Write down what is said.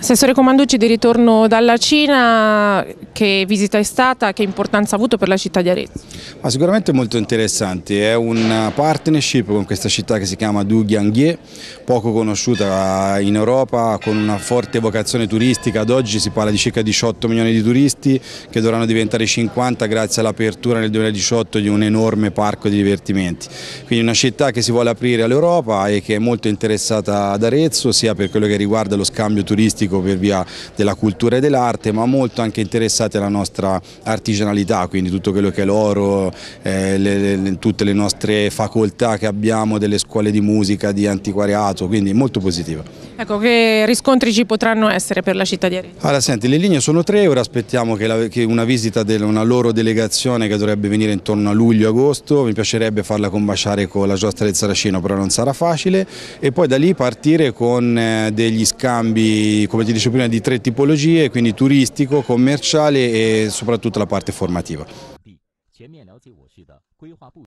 Assessore Comanducci di ritorno dalla Cina, che visita è stata, che importanza ha avuto per la città di Arezzo? Ma sicuramente molto interessante, è una partnership con questa città che si chiama Dugyangye, poco conosciuta in Europa, con una forte vocazione turistica, ad oggi si parla di circa 18 milioni di turisti che dovranno diventare 50 grazie all'apertura nel 2018 di un enorme parco di divertimenti. Quindi una città che si vuole aprire all'Europa e che è molto interessata ad Arezzo, sia per quello che riguarda lo scambio turistico per via della cultura e dell'arte, ma molto anche interessata alla nostra artigianalità, quindi tutto quello che è l'oro, eh, le, le, tutte le nostre facoltà che abbiamo delle scuole di musica, di antiquariato, quindi molto positivo. Ecco, che riscontri ci potranno essere per la città di Arezzo? Allora, senti, le linee sono tre, ora aspettiamo che, la, che una visita di una loro delegazione che dovrebbe venire intorno a luglio-agosto, mi piacerebbe farla combaciare con la giostra del Saracino, però non sarà facile, e poi da lì partire con eh, degli scambi, come ti dicevo prima, di tre tipologie, quindi turistico, commerciale e soprattutto la parte formativa. 全面了解我市的规划布局。